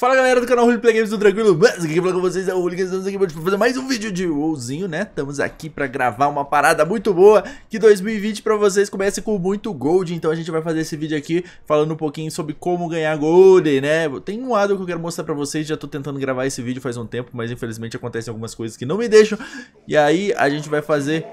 Fala galera do canal Roleplay Games do Tranquilo, mas aqui pra com vocês é o Roleplay Games, aqui pra fazer mais um vídeo de WoWzinho, né? Estamos aqui pra gravar uma parada muito boa, que 2020 pra vocês comece com muito gold, então a gente vai fazer esse vídeo aqui falando um pouquinho sobre como ganhar gold, né? Tem um lado que eu quero mostrar pra vocês, já tô tentando gravar esse vídeo faz um tempo, mas infelizmente acontecem algumas coisas que não me deixam, e aí a gente vai fazer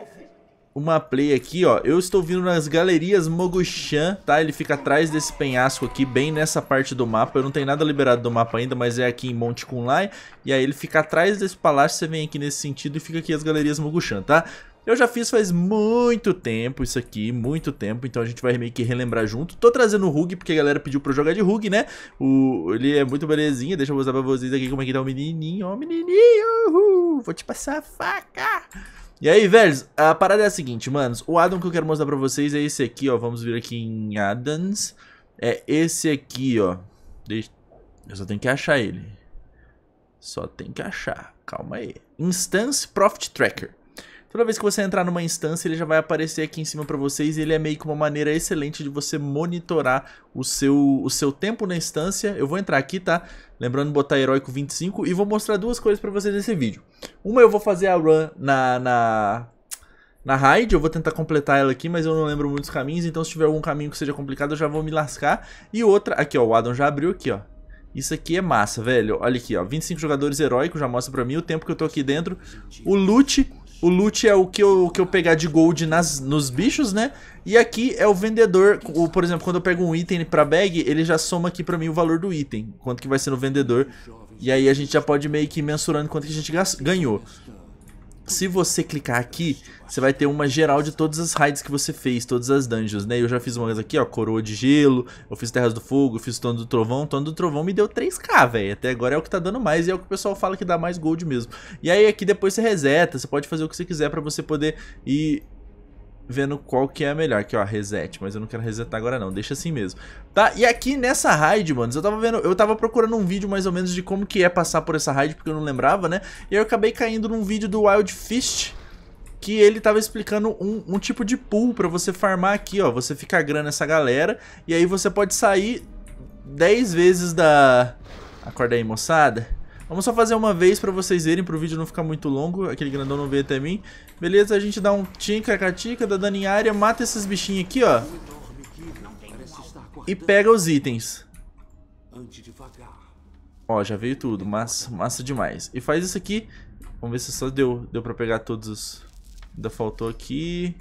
uma play aqui, ó. Eu estou vindo nas galerias Mogushan, tá? Ele fica atrás desse penhasco aqui, bem nessa parte do mapa. Eu não tenho nada liberado do mapa ainda, mas é aqui em Monte Kunlai. E aí ele fica atrás desse palácio, você vem aqui nesse sentido e fica aqui as galerias Mogushan, tá? Eu já fiz faz muito tempo isso aqui, muito tempo, então a gente vai meio que relembrar junto. Tô trazendo o Rug, porque a galera pediu pra eu jogar de Rug, né? O, ele é muito belezinha, deixa eu mostrar pra vocês aqui como é que tá o menininho. Ó, oh, menininho, uhul, vou te passar a faca. E aí, velhos, a parada é a seguinte, manos. O addon que eu quero mostrar pra vocês é esse aqui, ó. Vamos vir aqui em addons. É esse aqui, ó. Deixa... Eu só tenho que achar ele. Só tem que achar. Calma aí. Instance Profit Tracker. Toda vez que você entrar numa instância, ele já vai aparecer aqui em cima para vocês e ele é meio que uma maneira excelente de você monitorar o seu, o seu tempo na instância. Eu vou entrar aqui, tá? Lembrando, botar heróico 25 e vou mostrar duas coisas para vocês nesse vídeo. Uma, eu vou fazer a run na, na, na raid, eu vou tentar completar ela aqui, mas eu não lembro muitos caminhos, então se tiver algum caminho que seja complicado, eu já vou me lascar. E outra, aqui ó, o Adam já abriu aqui ó, isso aqui é massa, velho. Olha aqui, ó. 25 jogadores heróicos, já mostra pra mim o tempo que eu tô aqui dentro. O loot o loot é o que eu, o que eu pegar de gold nas, nos bichos, né? E aqui é o vendedor, o, por exemplo, quando eu pego um item pra bag, ele já soma aqui pra mim o valor do item, quanto que vai ser no vendedor. E aí a gente já pode meio que mensurando quanto que a gente ganhou se você clicar aqui, você vai ter uma geral de todas as raids que você fez, todas as dungeons, né? Eu já fiz umas aqui, ó, Coroa de Gelo, eu fiz Terras do Fogo, eu fiz Tono do Trovão, Tono do Trovão me deu 3k, velho. Até agora é o que tá dando mais e é o que o pessoal fala que dá mais gold mesmo. E aí aqui depois você reseta, você pode fazer o que você quiser pra você poder ir vendo qual que é a melhor. Aqui, ó, é reset, mas eu não quero resetar agora não, deixa assim mesmo. Tá, e aqui nessa raid, mano, eu tava vendo, eu tava procurando um vídeo mais ou menos de como que é passar por essa raid, porque eu não lembrava, né? E eu acabei caindo num vídeo do Wild Fist, que ele tava explicando um, um tipo de pool pra você farmar aqui, ó. Você fica grana essa galera, e aí você pode sair 10 vezes da... Acorda aí, moçada. Vamos só fazer uma vez pra vocês verem, pro vídeo não ficar muito longo, aquele grandão não veio até mim. Beleza, a gente dá um tinca-catica, dá dano em área, mata esses bichinhos aqui, ó. E pega os itens. Ó, já veio tudo, massa, massa demais. E faz isso aqui, vamos ver se só deu, deu pra pegar todos os... Ainda faltou aqui...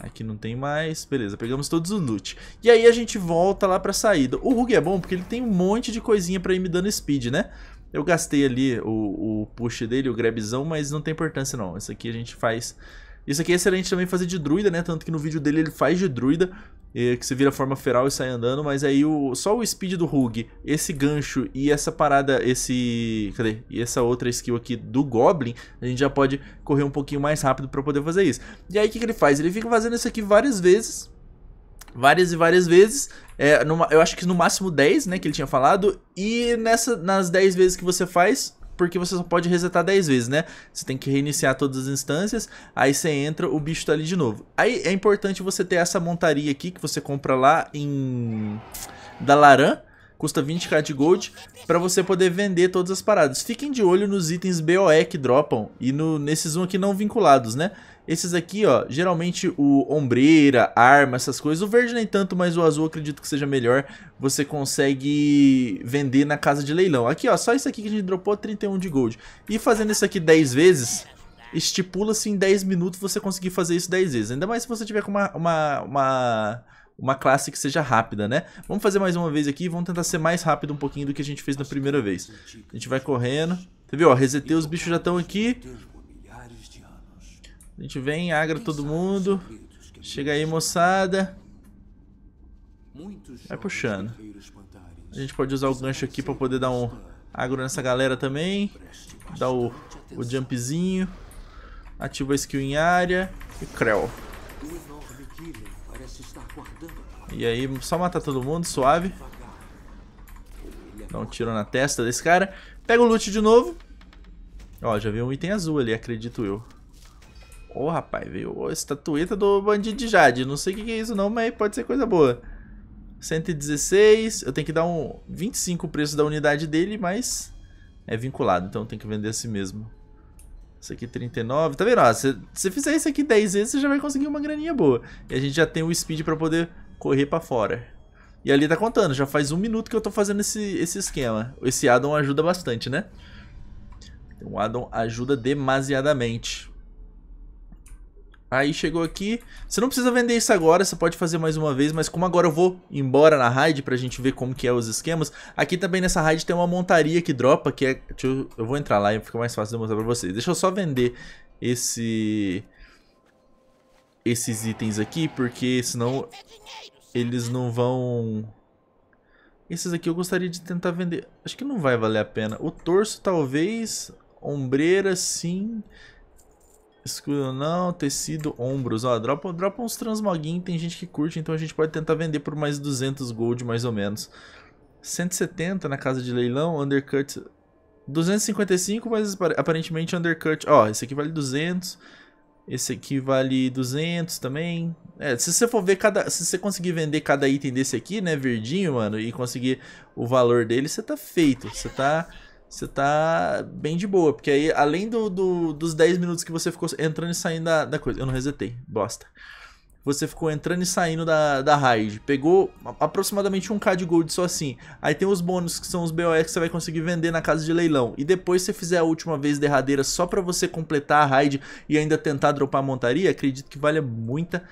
Aqui não tem mais. Beleza, pegamos todos os loot. E aí a gente volta lá pra saída. O Rug é bom porque ele tem um monte de coisinha pra ir me dando speed, né? Eu gastei ali o, o push dele, o grabzão, mas não tem importância não. Isso aqui a gente faz... Isso aqui é excelente também fazer de druida, né? Tanto que no vídeo dele ele faz de druida, que você vira forma feral e sai andando, mas aí o, só o speed do Rug, esse gancho e essa parada, esse. Cadê? E essa outra skill aqui do Goblin, a gente já pode correr um pouquinho mais rápido para poder fazer isso. E aí o que, que ele faz? Ele fica fazendo isso aqui várias vezes várias e várias vezes. É, numa, eu acho que no máximo 10, né, que ele tinha falado. E nessa, nas 10 vezes que você faz, porque você só pode resetar 10 vezes, né? Você tem que reiniciar todas as instâncias, aí você entra, o bicho tá ali de novo. Aí é importante você ter essa montaria aqui que você compra lá em da Laran, custa 20k de gold, para você poder vender todas as paradas. Fiquem de olho nos itens BOE que dropam e no, nesses um aqui não vinculados, né? Esses aqui, ó, geralmente o ombreira, arma, essas coisas, o verde nem tanto, mas o azul acredito que seja melhor, você consegue vender na casa de leilão. Aqui, ó, só isso aqui que a gente dropou, 31 de gold. E fazendo isso aqui 10 vezes, estipula-se em 10 minutos você conseguir fazer isso 10 vezes. Ainda mais se você tiver com uma, uma, uma uma classe que seja rápida, né? Vamos fazer mais uma vez aqui e vamos tentar ser mais rápido um pouquinho do que a gente fez na primeira vez. A gente vai correndo. Você viu, ó, resetei, os bichos já estão aqui. A gente vem, agra todo mundo. Chega aí, moçada. Vai puxando. A gente pode usar o gancho aqui pra poder dar um agro nessa galera também. Dar o, o jumpzinho. Ativa a skill em área. E creu. E aí, só matar todo mundo, suave. Dá um tiro na testa desse cara. Pega o loot de novo. Ó, já veio um item azul ali, acredito eu. Ô, oh, rapaz, veio oh, estatueta do bandido de Jade. Não sei o que, é isso não, mas pode ser coisa boa. 116, eu tenho que dar um 25 o preço da unidade dele, mas é vinculado, então tem que vender assim mesmo. Isso aqui 39. Tá vendo? se você fizer isso aqui 10 vezes, você já vai conseguir uma graninha boa. E a gente já tem o speed pra poder correr pra fora. E ali tá contando. Já faz um minuto que eu tô fazendo esse, esse esquema. Esse addon ajuda bastante, né? Então, o addon ajuda demasiadamente. Aí chegou aqui, você não precisa vender isso agora, você pode fazer mais uma vez, mas como agora eu vou embora na raid pra gente ver como que é os esquemas, aqui também nessa raid tem uma montaria que dropa, que é... Eu, eu, vou entrar lá e fica mais fácil de mostrar pra vocês. Deixa eu só vender esse... Esses itens aqui, porque senão eles não vão... Esses aqui eu gostaria de tentar vender. Acho que não vai valer a pena. O torso talvez, ombreira sim... Escudo não, tecido, ombros. Ó, dropa, dropa uns transmoguinhos, tem gente que curte, então a gente pode tentar vender por mais 200 gold, mais ou menos. 170 na casa de leilão, undercut... 255, mas aparentemente undercut... Ó, esse aqui vale 200, esse aqui vale 200 também. É, se você for ver cada... Se você conseguir vender cada item desse aqui, né, verdinho, mano, e conseguir o valor dele, você tá feito. Você tá você tá bem de boa. Porque aí, além do, do, dos 10 minutos que você ficou entrando e saindo da, da coisa. Eu não resetei, bosta. Você ficou entrando e saindo da, da raid. Pegou aproximadamente 1k de gold só assim. Aí tem os bônus que são os BOS que você vai conseguir vender na casa de leilão. E depois você fizer a última vez derradeira só pra você completar a raid e ainda tentar dropar a montaria, acredito que valha muita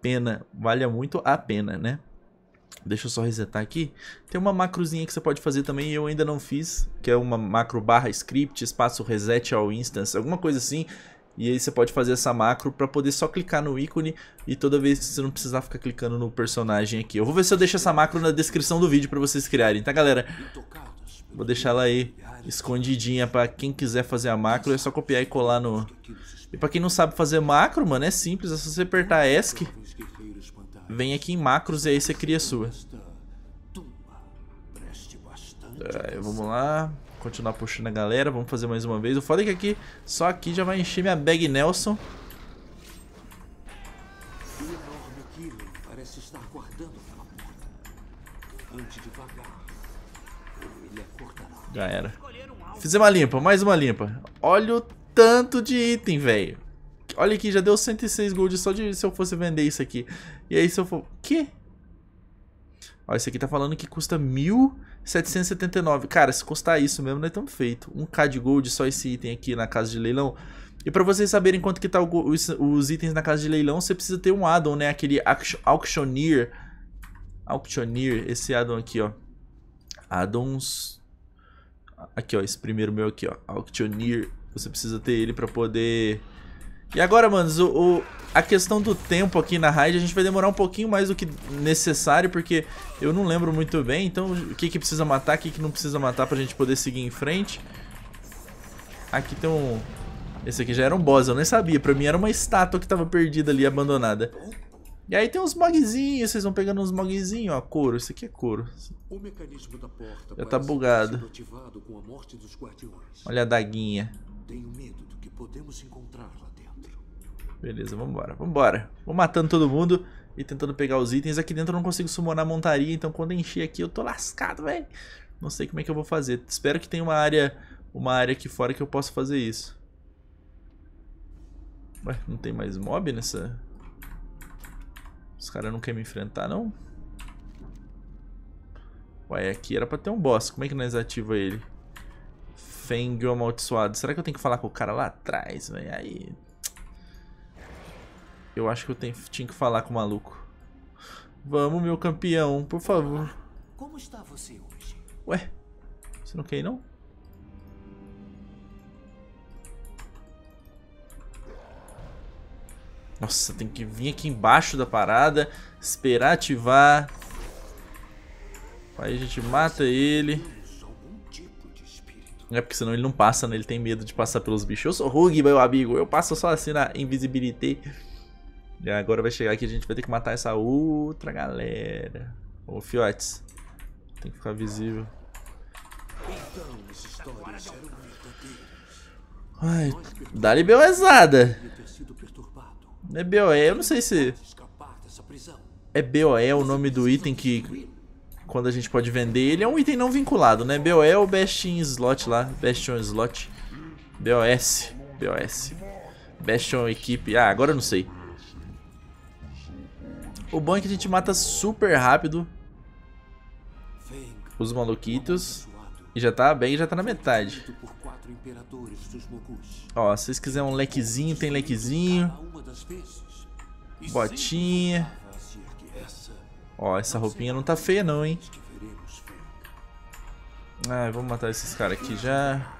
pena. vale muito a pena, né? Deixa eu só resetar aqui. Tem uma macrozinha que você pode fazer também e eu ainda não fiz, que é uma macro barra script, espaço reset all instance, alguma coisa assim. E aí você pode fazer essa macro para poder só clicar no ícone e toda vez você não precisar ficar clicando no personagem aqui. Eu vou ver se eu deixo essa macro na descrição do vídeo para vocês criarem, tá galera? Vou deixar ela aí escondidinha para quem quiser fazer a macro, é só copiar e colar no... E para quem não sabe fazer macro, mano, é simples, é só você apertar ESC vem aqui em macros e aí você cria sua. É, vamos lá, continuar puxando a galera, vamos fazer mais uma vez. O foda é que aqui, só aqui já vai encher minha bag Nelson. Já era. Fizemos uma limpa, mais uma limpa. Olha o tanto de item, velho. Olha aqui, já deu 106 gold só de se eu fosse vender isso aqui. E aí se eu for... Quê? Ó, esse aqui tá falando que custa 1.779. Cara, se custar isso mesmo, não é tão feito. 1k de gold, só esse item aqui na casa de leilão. E para vocês saberem quanto que tá o, os, os, itens na casa de leilão, você precisa ter um addon, né? Aquele Auctioneer. Auctioneer, esse addon aqui, ó. Addons... Aqui, ó, esse primeiro meu aqui, ó. Auctioneer. Você precisa ter ele para poder e agora, manos, o, o, a questão do tempo aqui na raid, a gente vai demorar um pouquinho mais do que necessário, porque eu não lembro muito bem, então o que que precisa matar, o que que não precisa matar pra gente poder seguir em frente. Aqui tem um... Esse aqui já era um boss, eu nem sabia, pra mim era uma estátua que tava perdida ali, abandonada. E aí tem uns mogzinhos, vocês vão pegando uns mogzinhos, ó, couro, isso aqui é couro. Já tá bugado. Olha a daguinha. Tenho medo podemos encontrar lá dentro. Beleza, vambora, vambora. Vou matando todo mundo e tentando pegar os itens. Aqui dentro eu não consigo summonar montaria, então quando encher aqui eu tô lascado, velho. Não sei como é que eu vou fazer. Espero que tenha uma área, uma área aqui fora que eu possa fazer isso. Ué, não tem mais mob nessa... Os caras não querem me enfrentar, não? Ué, aqui era pra ter um boss. Como é que nós ativa ele? Feng Fengio amaldiçoado. Será que eu tenho que falar com o cara lá atrás, velho? Aí... Eu acho que eu tenho, tinha que falar com o maluco. Vamos, meu campeão, por favor. Como está você hoje? Ué, você não quer ir, não? Nossa, tem que vir aqui embaixo da parada, esperar ativar. Aí a gente mata ele. É porque senão ele não passa, né? Ele tem medo de passar pelos bichos. Eu sou Rug, meu amigo. Eu passo só assim na invisibilidade. E agora vai chegar aqui, a gente vai ter que matar essa outra galera. Ô, fiotes. Tem que ficar visível. Ai, dá-lhe BOEzada. É BOE, eu não sei se... É BOE o nome do item que quando a gente pode vender ele, é um item não vinculado, né? BOE é ou Best in Slot lá, Best on Slot, BOS, BOS, Best on Equipe, ah, agora eu não sei. O bom é que a gente mata super rápido os maluquitos e já tá bem, já tá na metade. Ó, se vocês quiserem um lequezinho, tem lequezinho, botinha... Ó, essa roupinha não tá feia não, hein? Ah, vamos matar esses caras aqui já.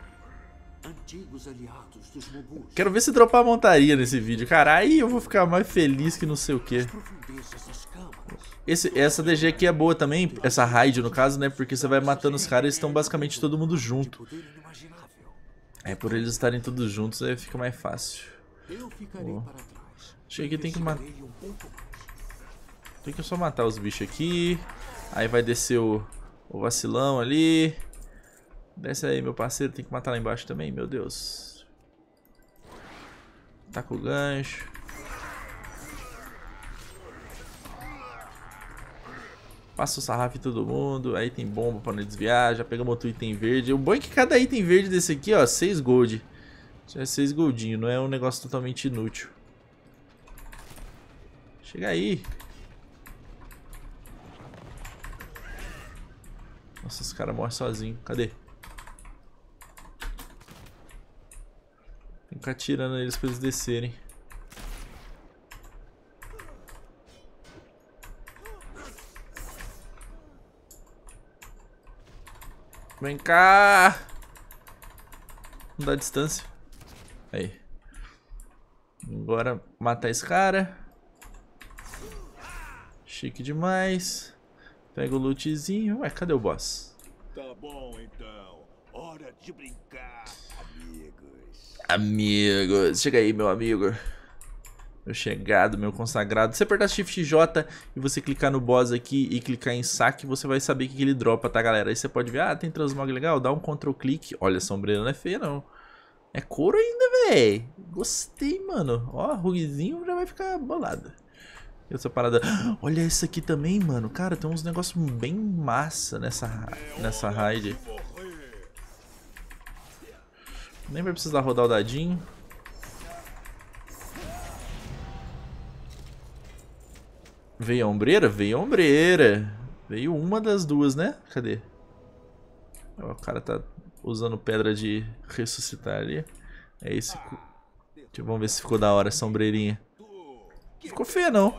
Quero ver se dropar a montaria nesse vídeo, carai eu vou ficar mais feliz que não sei o quê. Esse, essa DG aqui é boa também, essa raid no caso, né? Porque você vai matando os caras, eles estão basicamente todo mundo junto. É, por eles estarem todos juntos, aí fica mais fácil. Oh. Achei que tem que matar... Tem que só matar os bichos aqui. Aí vai descer o, o vacilão ali. Desce aí, meu parceiro. Tem que matar lá embaixo também, meu Deus. Tá com o gancho. Passa o sarrafo em todo mundo. Aí tem bomba pra não desviar. Já pegamos outro item verde. O bom é que cada item verde desse aqui, ó, 6 gold. Já é 6 goldinho, não é um negócio totalmente inútil. Chega aí. Nossa, esse cara morre sozinho. Cadê? Tem que ficar atirando eles pra eles descerem. Vem cá! Não dá distância. Aí. Agora matar esse cara. Chique demais. Pega o lootzinho. Ué, cadê o boss? Tá bom então. Hora de brincar, amigos. Amigos. Chega aí, meu amigo. Meu chegado, meu consagrado. Se apertar Shift J e você clicar no boss aqui e clicar em saque, você vai saber o que ele dropa, tá, galera? Aí você pode ver, ah, tem transmog legal, dá um Ctrl clique. Olha, a sombreira não é feia, não. É couro ainda, véi. Gostei, mano. Ó, rugzinho já vai ficar bolado essa parada. Olha isso aqui também, mano. Cara, tem uns negócios bem massa nessa, nessa raid. Nem vai precisar rodar o dadinho. Veio a ombreira? Veio a ombreira. Veio uma das duas, né? Cadê? O cara tá usando pedra de ressuscitar ali. É esse. Deixa, vamos ver se ficou da hora essa ombreirinha. ficou feia, não.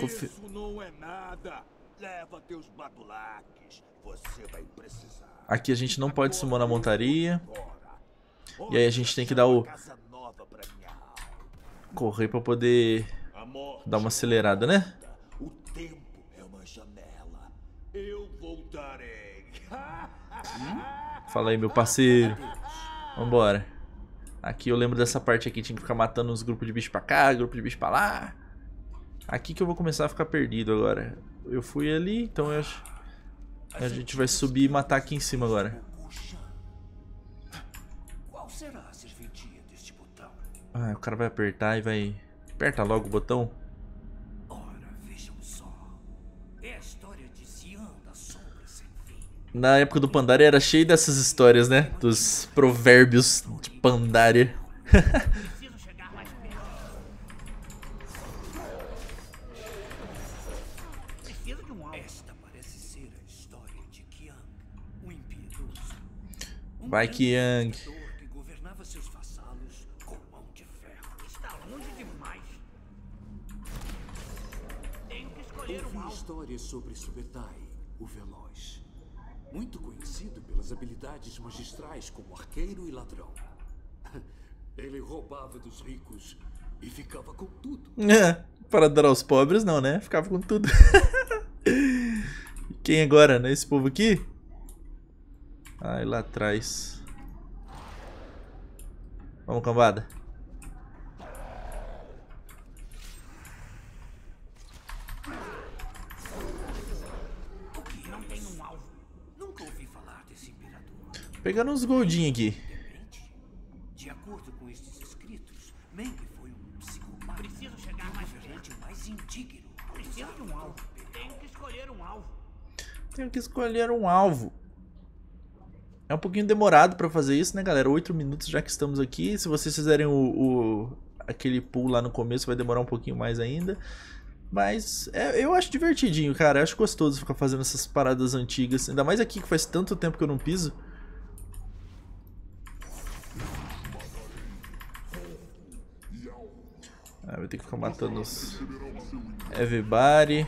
Isso não é nada. Leva teus badulaques. Você vai precisar. Aqui a gente não pode sumir na montaria. E aí a gente tem que dar o... Correr pra poder dar uma acelerada, né? O tempo é uma janela. Eu voltarei. Fala aí, meu parceiro. Vambora. Aqui eu lembro dessa parte aqui, tinha que ficar matando uns grupos de bicho pra cá, grupo de bicho pra lá. Aqui que eu vou começar a ficar perdido agora. Eu fui ali, então eu... a gente vai subir e matar aqui em cima agora. Ah, o cara vai apertar e vai... Aperta logo o botão. É Na época do Pandaria era cheio dessas histórias, né? Dos provérbios de Pandaria. Mike Young. histórias sobre Subetai, o veloz. Muito conhecido pelas habilidades magistrais como arqueiro e ladrão. Ele roubava dos ricos e ficava com tudo. É, para dar aos pobres não, né? Ficava com tudo. Quem agora, né? Esse povo aqui? Ai, lá atrás. Vamos, cambada. Pegando uns goldinhos aqui. De acordo com estes escritos, Meng foi um psicopata. Preciso chegar mais perto. mais indigno. Preciso de um alvo. Tenho que escolher um alvo. Tenho que escolher um alvo. É um pouquinho demorado para fazer isso, né, galera? 8 minutos já que estamos aqui. Se vocês fizerem o, o aquele pulo lá no começo, vai demorar um pouquinho mais ainda. Mas é, eu acho divertidinho, cara. Eu acho gostoso ficar fazendo essas paradas antigas. Ainda mais aqui que faz tanto tempo que eu não piso. Ah, vai ter que ficar matando os... Everybody.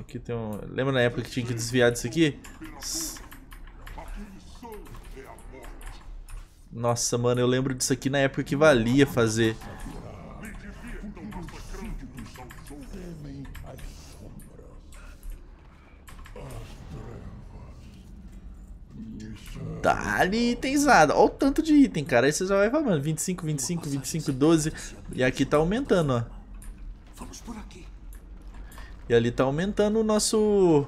Aqui tem um... Lembra na época que tinha que desviar disso aqui? Nossa, mano, eu lembro disso aqui na época que valia fazer. Dali, tá itenzada. Olha o tanto de item, cara. Aí você já vai falando. 25, 25, 25, 12. E aqui tá aumentando, ó. Vamos por aqui. E ali tá aumentando o nosso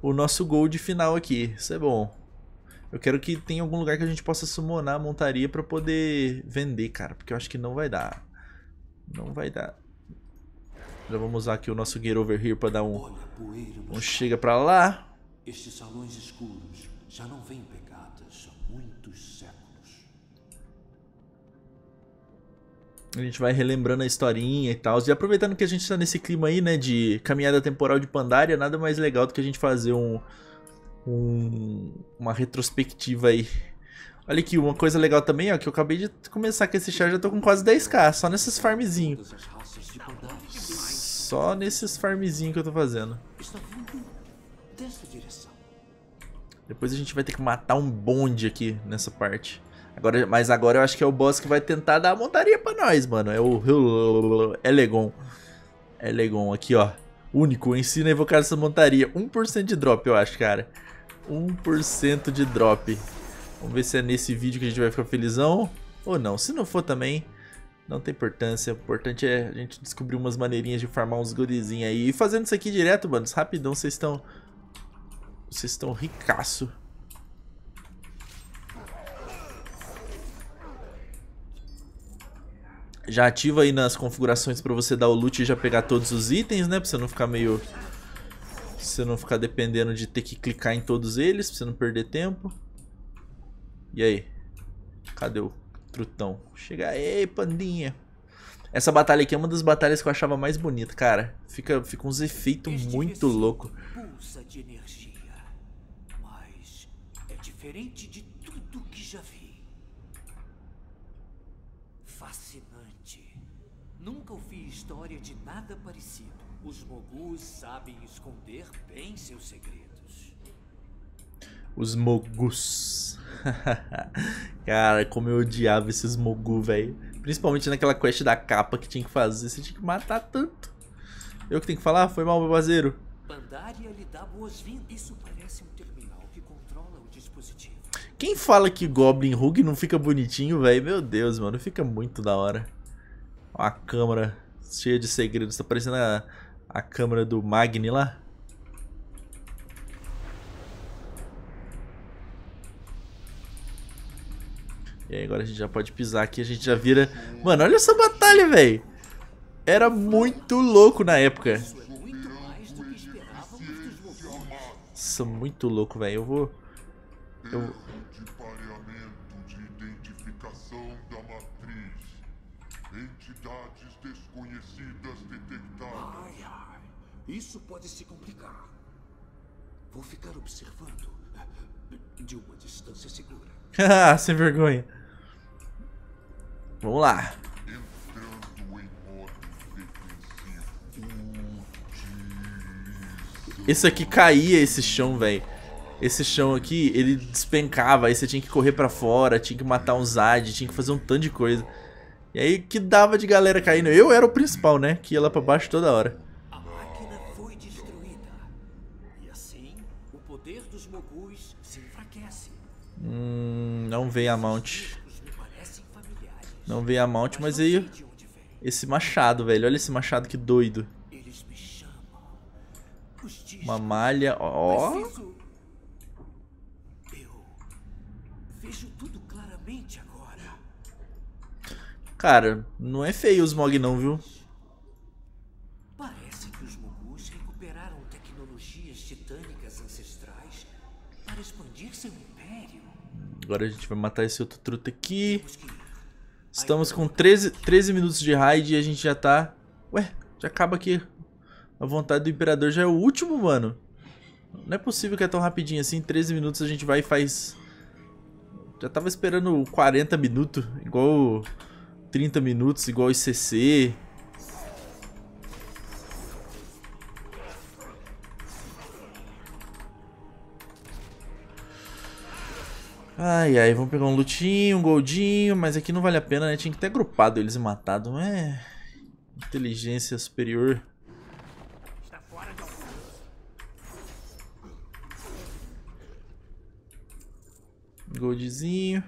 o nosso gold final aqui. Isso é bom. Eu quero que tenha algum lugar que a gente possa summonar a montaria para poder vender, cara. Porque eu acho que não vai dar. Não vai dar. Já vamos usar aqui o nosso gear Over Here para dar um... Um chega para lá. Estes salões escuros já não vêm pegadas há muitos séculos. A gente vai relembrando a historinha e tal. E aproveitando que a gente tá nesse clima aí, né, de caminhada temporal de Pandaria, nada mais legal do que a gente fazer um, um uma retrospectiva aí. Olha aqui, uma coisa legal também, ó, que eu acabei de começar com esse char já tô com quase 10k, só nesses farmzinhos. Só nesses farmzinhos que eu tô fazendo. Depois a gente vai ter que matar um bonde aqui nessa parte. Agora, mas agora eu acho que é o boss que vai tentar dar a montaria pra nós, mano. É o Elegon. Elegon aqui, ó. Único, ensina a evocar essa montaria. 1% de drop, eu acho, cara. 1% de drop. Vamos ver se é nesse vídeo que a gente vai ficar felizão ou não. Se não for também, não tem importância. O importante é a gente descobrir umas maneirinhas de farmar uns gurizinhos aí. E fazendo isso aqui direto, mano, rapidão, vocês estão... Vocês estão ricaço. Já ativa aí nas configurações para você dar o loot e já pegar todos os itens, né? Pra você não ficar meio... Você não ficar dependendo de ter que clicar em todos eles, pra você não perder tempo. E aí? Cadê o trutão? Chega aí, pandinha. Essa batalha aqui é uma das batalhas que eu achava mais bonita, cara. Fica, fica uns efeitos este muito loucos. Pulsa de energia, mas é diferente nada parecido. Os Mogus sabem esconder bem seus segredos. Os Mogus. Cara, como eu odiava esses Mogu, velho. Principalmente naquela quest da capa que tinha que fazer. Você tinha que matar tanto. Eu que tenho que falar? Foi mal, baseiro. Pandaria lhe dá boas-vindas. Isso parece um terminal que controla o dispositivo. Quem fala que Goblin Hug não fica bonitinho, velho? Meu Deus, mano. Fica muito da hora. Ó a câmera cheia de segredos. Tá parecendo a, a câmera do Magni lá. E aí, agora a gente já pode pisar aqui, a gente já vira... Mano, olha essa batalha, velho! Era muito louco na época. Nossa, muito louco, velho. Eu vou... Eu... Isso pode se complicar. Vou ficar observando de uma distância segura. Ah, sem vergonha. Vamos lá. Esse aqui caía esse chão, velho. Esse chão aqui, ele despencava, aí você tinha que correr pra fora, tinha que matar um Zad, tinha que fazer um tanto de coisa. E aí que dava de galera caindo. Eu era o principal, né? Que ia lá pra baixo toda hora. Hum, não veio a mount. Não veio a mount, mas aí... Esse machado, velho. Olha esse machado, que doido. Uma malha, ó. Cara, não é feio os Mog não, viu? Agora a gente vai matar esse outro truta aqui. Estamos com 13, 13 minutos de raid e a gente já tá... Ué, já acaba aqui. A vontade do Imperador já é o último, mano. Não é possível que é tão rapidinho assim. 13 minutos a gente vai e faz... Já tava esperando 40 minutos, igual 30 minutos, igual ICC. Ai, ai, vamos pegar um lutinho, um goldinho, mas aqui não vale a pena, né? Tinha que ter agrupado eles e matado. É. Inteligência superior. Tá Goldzinho.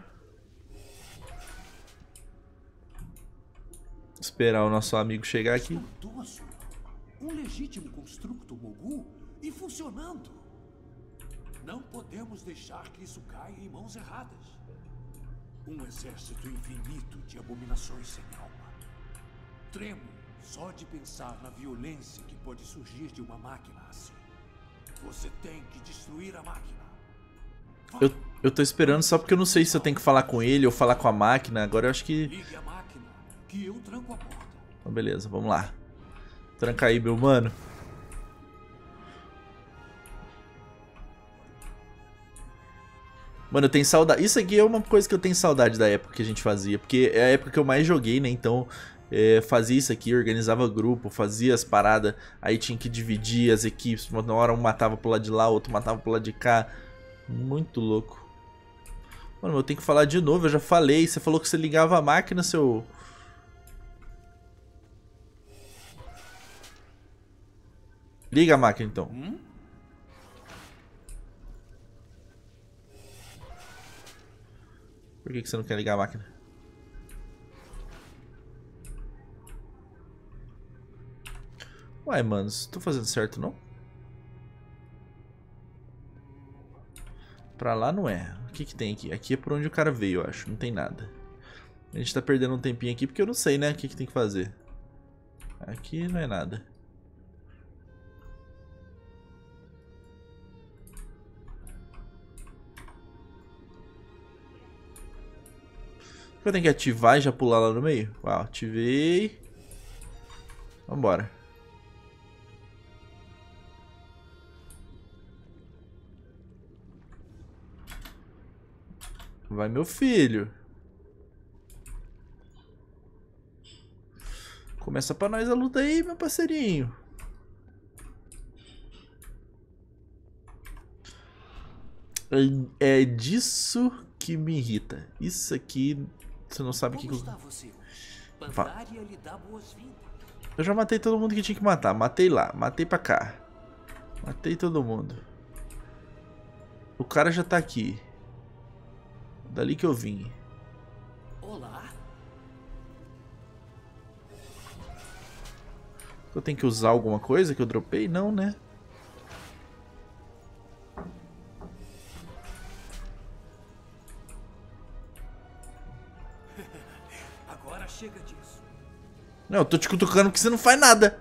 Esperar o nosso amigo chegar aqui. Um legítimo construto Mogu e funcionando. Não podemos deixar que isso caia em mãos erradas. Um exército infinito de abominações sem alma. Tremo só de pensar na violência que pode surgir de uma máquina assim. Você tem que destruir a máquina. Eu, eu tô esperando só porque eu não sei se eu tenho que falar com ele ou falar com a máquina. Agora eu acho que. Ligue a máquina, que eu tranco a porta. Então, beleza, vamos lá. Tranca aí, meu mano. Mano, eu tenho saudade. Isso aqui é uma coisa que eu tenho saudade da época que a gente fazia, porque é a época que eu mais joguei, né? Então, é, fazia isso aqui, organizava grupo, fazia as paradas, aí tinha que dividir as equipes, uma hora um matava pro lado de lá, outro matava pro lado de cá. Muito louco. Mano, eu tenho que falar de novo, eu já falei, você falou que você ligava a máquina, seu... Liga a máquina, então. Hum? Por que, que você não quer ligar a máquina? Uai, mano, tô fazendo certo não? Pra lá não é. O que que tem aqui? Aqui é por onde o cara veio, eu acho. Não tem nada. A gente tá perdendo um tempinho aqui porque eu não sei, né? O que que tem que fazer. Aqui não é nada. Eu tenho que ativar e já pular lá no meio? Uau, ah, ativei. Vambora. Vai, meu filho. Começa pra nós a luta aí, meu parceirinho. É, é disso que me irrita. Isso aqui você não sabe o que... que... Fala. Eu já matei todo mundo que tinha que matar. Matei lá, matei pra cá. Matei todo mundo. O cara já tá aqui. Dali que eu vim. Olá. Eu tenho que usar alguma coisa que eu dropei? Não, né? Agora chega disso. Não, eu tô te cutucando porque você não faz nada.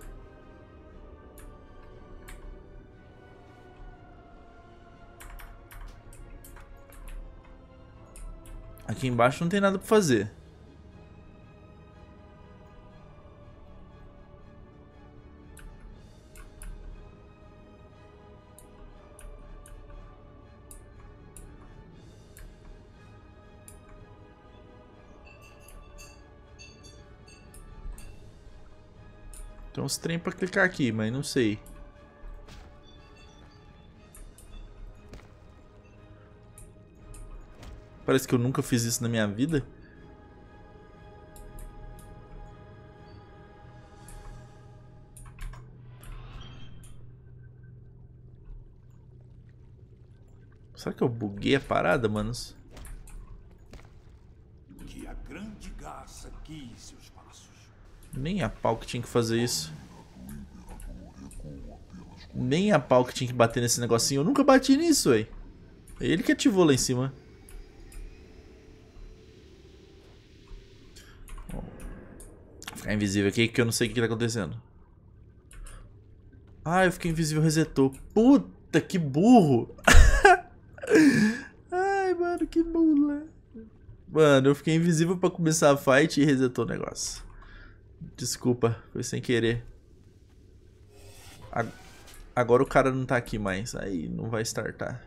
Aqui embaixo não tem nada pra fazer. Tem uns trem pra clicar aqui, mas não sei. Parece que eu nunca fiz isso na minha vida. Será que eu buguei a parada, manos? Que a grande garça guie seus passos. Nem a pau que tinha que fazer isso. Nem a pau que tinha que bater nesse negocinho. Eu nunca bati nisso, véi. É ele que ativou lá em cima. Vou ficar invisível aqui que eu não sei o que, que tá acontecendo. Ah, eu fiquei invisível, resetou. Puta, que burro. Ai, mano, que mula. Né? Mano, eu fiquei invisível pra começar a fight e resetou o negócio. Desculpa, foi sem querer. Agora o cara não tá aqui mais, aí não vai startar.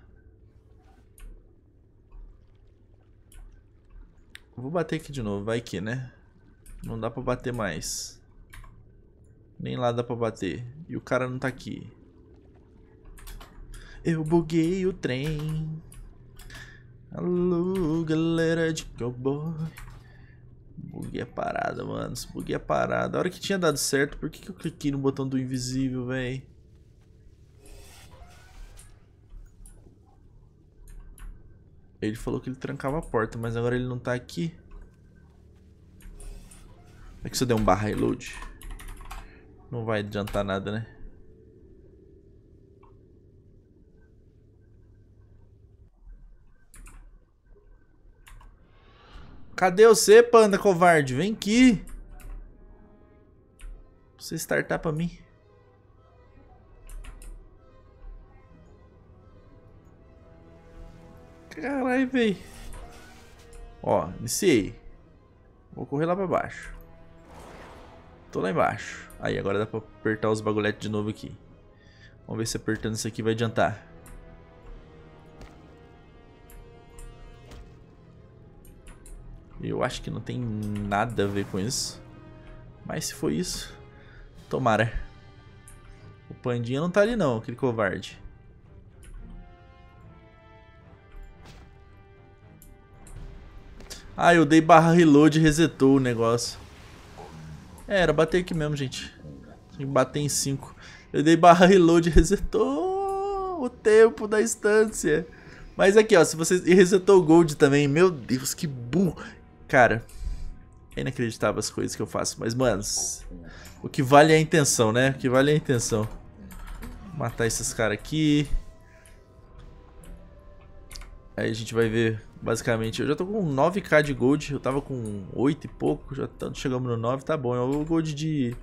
Vou bater aqui de novo, vai que, né? Não dá pra bater mais. Nem lá dá pra bater. E o cara não tá aqui. Eu buguei o trem. Alô, galera de cowboy. Buguei a é parada, mano. Buguei a é parada. A hora que tinha dado certo, por que, que eu cliquei no botão do invisível, véi? Ele falou que ele trancava a porta, mas agora ele não tá aqui. É que se eu der um barra reload, não vai adiantar nada, né? Cadê você, panda covarde? Vem aqui. você startar pra mim. Caralho, véi. Ó, iniciei. Vou correr lá pra baixo. Tô lá embaixo. Aí, agora dá pra apertar os bagulhetes de novo aqui. Vamos ver se apertando isso aqui vai adiantar. Eu acho que não tem nada a ver com isso. Mas se foi isso, tomara. O pandinha não tá ali não, aquele covarde. Ah, eu dei barra reload e resetou o negócio. É, era bater aqui mesmo, gente. Tinha que bater em 5. Eu dei barra reload e resetou o tempo da instância. Mas aqui, ó, se você E resetou o gold também. Meu Deus, que burro. Cara, é inacreditável as coisas que eu faço, mas, mano, o que vale é a intenção, né? O que vale é a intenção. Vou matar esses caras aqui. Aí a gente vai ver, basicamente, eu já tô com 9k de gold, eu tava com 8 e pouco, já tanto tá, chegamos no 9, tá bom, é o gold de...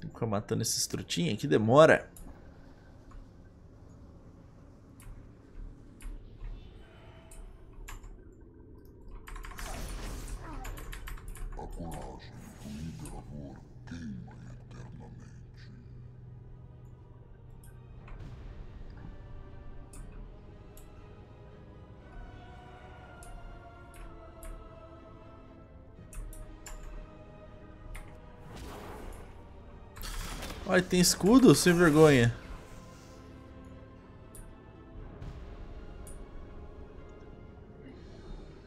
Vou ficar matando esses trutinhos, que demora. Olha, tem escudo? Sem vergonha.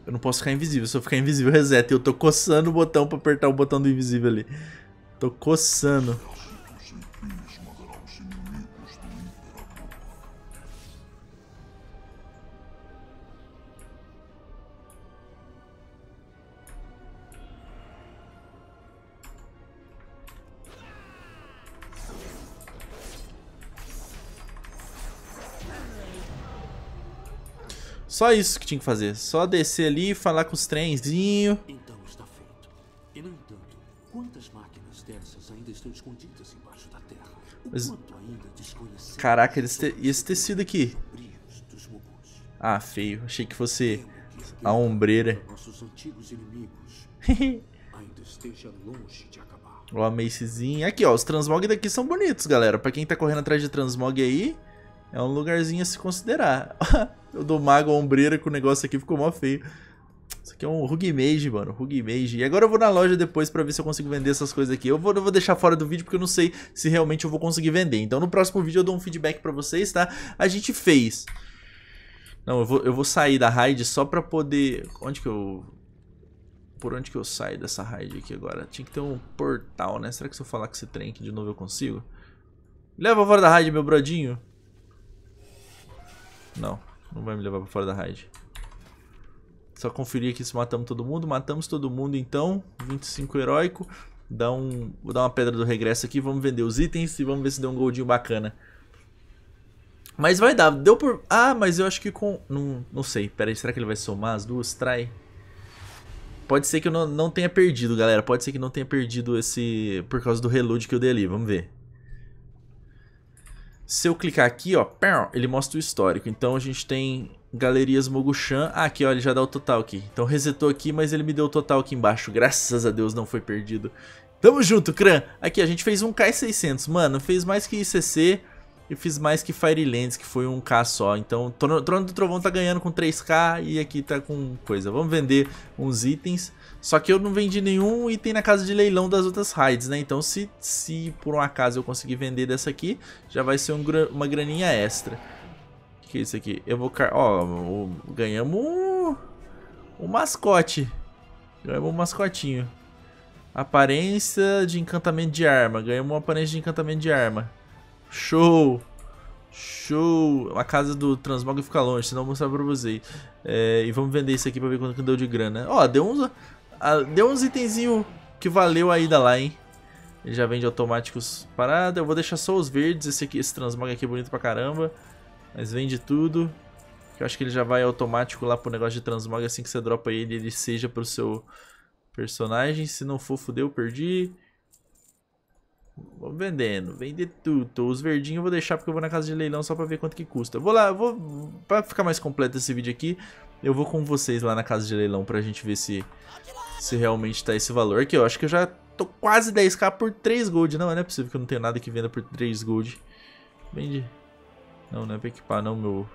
Eu não posso ficar invisível. Se eu ficar invisível, reseta. Eu tô coçando o botão pra apertar o botão do invisível ali. Tô coçando. Só isso que tinha que fazer. Só descer ali e falar com os trenzinhos. Então está feito. E no entanto, quantas máquinas dessas ainda estão escondidas embaixo da terra? Mas... Caraca, eles te... esse tecido aqui. Ah, feio. Achei que fosse a ombreira. Ó, a Macezinha. Aqui, ó. Os transmog daqui são bonitos, galera. Pra quem tá correndo atrás de transmog aí, é um lugarzinho a se considerar. do mago ombreira com o negócio aqui ficou mó feio. Isso aqui é um Rug Mage, mano. Rug Mage. E agora eu vou na loja depois pra ver se eu consigo vender essas coisas aqui. Eu vou, eu vou deixar fora do vídeo porque eu não sei se realmente eu vou conseguir vender. Então no próximo vídeo eu dou um feedback pra vocês, tá? A gente fez... Não, eu vou, eu vou sair da raid só pra poder... Onde que eu... Por onde que eu saio dessa raid aqui agora? Tinha que ter um portal, né? Será que se eu falar com esse trem aqui de novo eu consigo? Leva fora da raid, meu brodinho. Não. Não vai me levar pra fora da raid. Só conferir aqui se matamos todo mundo. Matamos todo mundo, então. 25 heróico. Dá um, vou dar uma pedra do regresso aqui. Vamos vender os itens e vamos ver se deu um goldinho bacana. Mas vai dar. Deu por... Ah, mas eu acho que com... Não, não sei. Pera aí, será que ele vai somar as duas? Trai. Pode ser que eu não, não tenha perdido, galera. Pode ser que não tenha perdido esse... Por causa do reload que eu dei ali. Vamos ver. Se eu clicar aqui, ó, ele mostra o histórico. Então a gente tem galerias Moguchan. Ah, aqui, ó, ele já dá o total aqui. Então resetou aqui, mas ele me deu o total aqui embaixo. Graças a Deus não foi perdido. Tamo junto, Cran! Aqui, a gente fez um K600. Mano, fez mais que ICC e fiz mais que Firelands, que foi um K só. Então, Trono do Trovão tá ganhando com 3K e aqui tá com coisa. Vamos vender uns itens. Só que eu não vendi nenhum item na casa de leilão das outras raids, né? Então se, se por um acaso eu conseguir vender dessa aqui, já vai ser um, uma graninha extra. O que é isso aqui? Eu vou... Ó, oh, ganhamos um, um mascote. Ganhamos um mascotinho. Aparência de encantamento de arma. Ganhamos uma aparência de encantamento de arma. Show! Show! A casa do Transmog fica longe, senão eu vou mostrar pra vocês. É, e vamos vender isso aqui pra ver quanto que deu de grana. Ó, deu uns... Ah, deu uns itenzinho que valeu a ida lá, hein? Ele já vende automáticos parada. Eu vou deixar só os verdes. Esse, aqui, esse transmog aqui é bonito pra caramba. Mas vende tudo. Eu acho que ele já vai automático lá pro negócio de transmog. Assim que você dropa ele, ele seja pro seu personagem. Se não for, fudeu, perdi. Vou vendendo, vender tudo. Os verdinhos eu vou deixar porque eu vou na casa de leilão só pra ver quanto que custa. Eu vou lá, eu vou. Pra ficar mais completo esse vídeo aqui, eu vou com vocês lá na casa de leilão pra gente ver se se realmente tá esse valor, aqui? eu acho que eu já tô quase 10k por 3 gold. Não, não é possível que eu não tenha nada que venda por 3 gold. Vende. Não, não é pra equipar não, meu...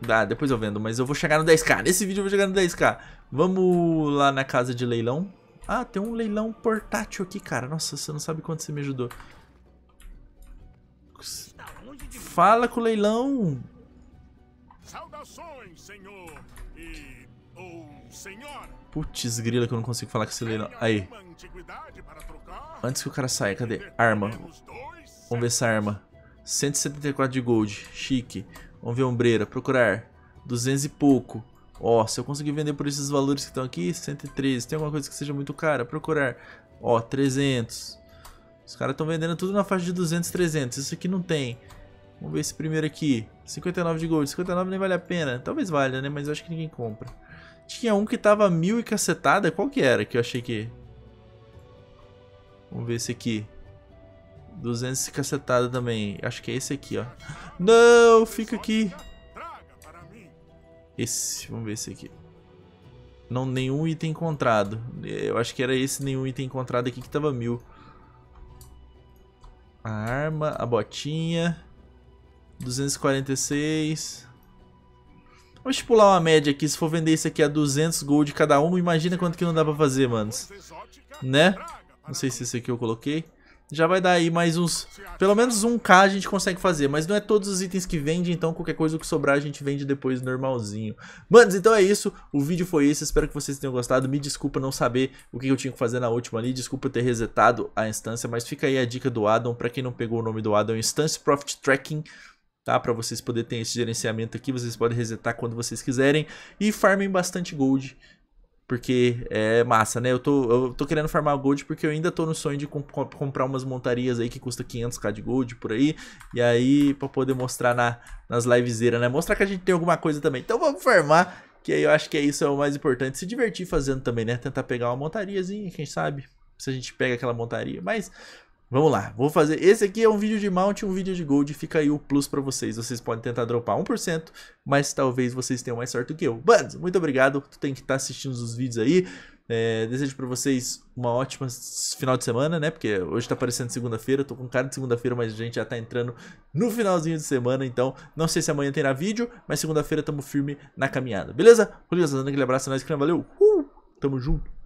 Dá, ah, depois eu vendo, mas eu vou chegar no 10k. Nesse vídeo eu vou chegar no 10k. Vamos lá na casa de leilão. Ah, tem um leilão portátil aqui, cara. Nossa, você não sabe quanto você me ajudou. Fala com o leilão. Saudações, senhor. Putz, grila que eu não consigo falar com esse leilão. Aí. Antes que o cara saia, cadê? Arma. Vamos ver essa arma. 174 de gold. Chique. Vamos ver ombreira. Procurar. 200 e pouco. Ó, se eu conseguir vender por esses valores que estão aqui, 113. Tem alguma coisa que seja muito cara? Procurar. Ó, 300. Os caras estão vendendo tudo na faixa de 200, 300. Isso aqui não tem. Vamos ver esse primeiro aqui. 59 de gold. 59 nem vale a pena. Talvez valha, né? Mas eu acho que ninguém compra. Tinha um que tava mil e cacetada. Qual que era que eu achei que... Vamos ver esse aqui. 200 e cacetada também. Acho que é esse aqui, ó. Não, fica aqui. Esse, vamos ver esse aqui. Não, nenhum item encontrado. Eu acho que era esse nenhum item encontrado aqui que tava mil. A arma, a botinha. 246. Vamos estipular uma média aqui. Se for vender isso aqui a 200 gold cada uma, imagina quanto que não dá pra fazer, manos. Né? Não sei se esse aqui eu coloquei. Já vai dar aí mais uns... Pelo menos 1k a gente consegue fazer. Mas não é todos os itens que vende, então qualquer coisa que sobrar a gente vende depois normalzinho. Manos, então é isso. O vídeo foi esse. Espero que vocês tenham gostado. Me desculpa não saber o que eu tinha que fazer na última ali. Desculpa ter resetado a instância. Mas fica aí a dica do Adam. Pra quem não pegou o nome do Adam, é Instância Instance Profit Tracking tá? Para vocês poderem ter esse gerenciamento aqui, vocês podem resetar quando vocês quiserem e farmem bastante gold. Porque é massa, né? Eu tô, eu tô querendo farmar gold porque eu ainda tô no sonho de comp comprar umas montarias aí que custa 500k de gold por aí. E aí, pra poder mostrar na, nas livezeiras, né? Mostrar que a gente tem alguma coisa também. Então vamos farmar, que aí eu acho que é isso é o mais importante. Se divertir fazendo também, né? Tentar pegar uma montariazinha, quem sabe? Se a gente pega aquela montaria. Mas Vamos lá, vou fazer. Esse aqui é um vídeo de mount e um vídeo de gold. Fica aí o plus para vocês. Vocês podem tentar dropar 1%, mas talvez vocês tenham mais sorte do que eu. Bands, muito obrigado. Tu tem que estar tá assistindo os vídeos aí. É, desejo para vocês uma ótima final de semana, né? Porque hoje tá parecendo segunda-feira, tô com cara de segunda-feira, mas a gente já tá entrando no finalzinho de semana, então não sei se amanhã terá vídeo, mas segunda-feira tamo firme na caminhada, beleza? Rodrigo, dando aquele abraço, é nós que valeu, uh, tamo junto!